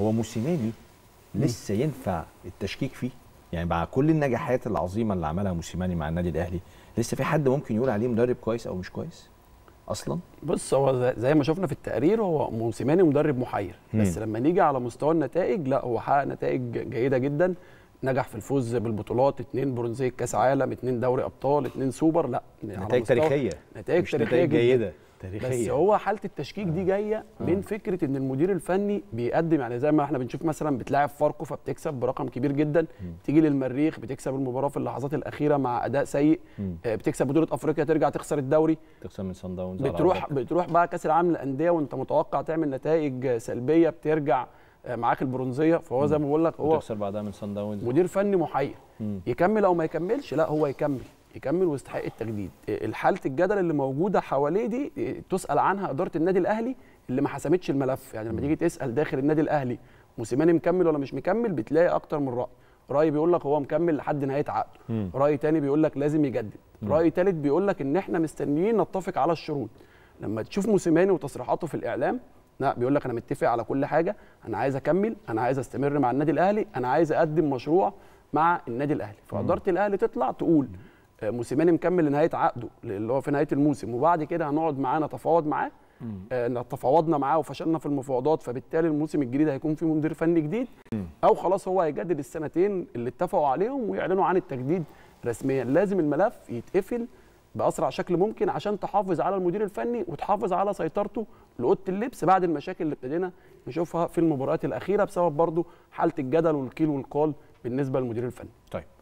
هو موسيماني لسه ينفع التشكيك فيه يعني مع كل النجاحات العظيمه اللي عملها موسيماني مع النادي الاهلي لسه في حد ممكن يقول عليه مدرب كويس او مش كويس اصلا بص هو زي ما شفنا في التقرير هو موسيماني مدرب محير بس لما نيجي على مستوى النتائج لا هو حقق نتائج جيده جدا نجح في الفوز بالبطولات اثنين برونزيه كاس عالم اثنين دوري ابطال اثنين سوبر لا يعني نتائج تاريخيه نتائج تاريخيه نتائج جيده تاريخيه بس هو حاله التشكيك دي آه. جايه من آه. فكره ان المدير الفني بيقدم يعني زي ما احنا بنشوف مثلا بتلاعب فاركو فبتكسب برقم كبير جدا تيجي للمريخ بتكسب المباراه في اللحظات الاخيره مع اداء سيء آه، بتكسب بطوله افريقيا ترجع تخسر الدوري تخسر من سان داونز بتروح بتروح بقى كاس العالم للانديه وانت متوقع تعمل نتائج سلبيه بترجع معاك البرونزيه فهو زي ما بقول لك هو تخسر بعدها من سان داونز مدير فني محير يكمل او ما يكملش لا هو يكمل يكمل ويستحق التجديد إيه، حاله الجدل اللي موجوده حواليه دي إيه، تسال عنها اداره النادي الاهلي اللي ما حسمتش الملف يعني لما تيجي تسال داخل النادي الاهلي موسيماني مكمل ولا مش مكمل بتلاقي اكتر من راي راي بيقول لك هو مكمل لحد نهايه عقده راي تاني بيقول لك لازم يجدد راي تالت بيقول لك ان احنا مستنيين نتفق على الشروط لما تشوف موسيماني وتصريحاته في الاعلام لا بيقول لك انا متفق على كل حاجه انا عايز اكمل انا عايز استمر مع النادي الاهلي انا عايز اقدم مشروع مع النادي الاهلي فاداره الاهلي تطلع تقول آه، موسيماني مكمل لنهايه عقده اللي هو في نهايه الموسم وبعد كده هنقعد معاه نتفاوض معاه آه، تفاوضنا معاه وفشلنا في المفاوضات فبالتالي الموسم الجديد هيكون فيه مدير فني جديد او خلاص هو هيجدد السنتين اللي اتفقوا عليهم ويعلنوا عن التجديد رسميا لازم الملف يتقفل باسرع شكل ممكن عشان تحافظ على المدير الفني وتحافظ على سيطرته لاوضه اللبس بعد المشاكل اللي ابتدينا نشوفها في المباريات الاخيره بسبب برضه حاله الجدل والقيل والقال بالنسبه للمدير الفني. طيب